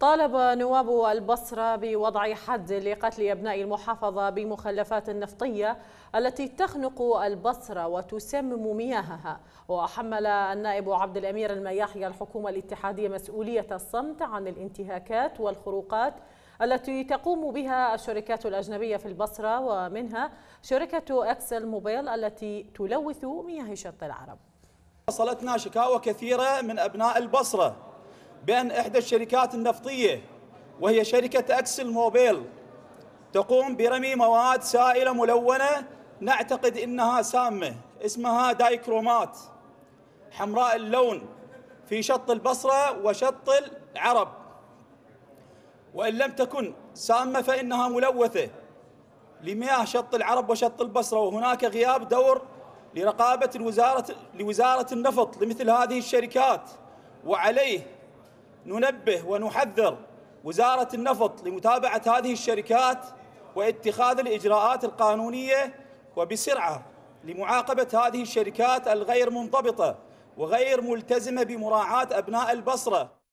طالب نواب البصرة بوضع حد لقتل أبناء المحافظة بمخلفات نفطية التي تخنق البصرة وتسمم مياهها وحمل النائب عبد الأمير المياحي الحكومة الاتحادية مسؤولية الصمت عن الانتهاكات والخروقات التي تقوم بها الشركات الأجنبية في البصرة ومنها شركة أكسل موبيل التي تلوث مياه شط العرب وصلتنا شكاوى كثيرة من أبناء البصرة بأن إحدى الشركات النفطية وهي شركة أكسل موبيل تقوم برمي مواد سائلة ملونة نعتقد إنها سامة اسمها دايكرومات حمراء اللون في شط البصرة وشط العرب وإن لم تكن سامة فإنها ملوثة لمياه شط العرب وشط البصرة وهناك غياب دور لرقابة الوزارة لوزارة النفط لمثل هذه الشركات وعليه ننبه ونحذر وزارة النفط لمتابعة هذه الشركات واتخاذ الإجراءات القانونية وبسرعة لمعاقبة هذه الشركات الغير منضبطة وغير ملتزمة بمراعاة أبناء البصرة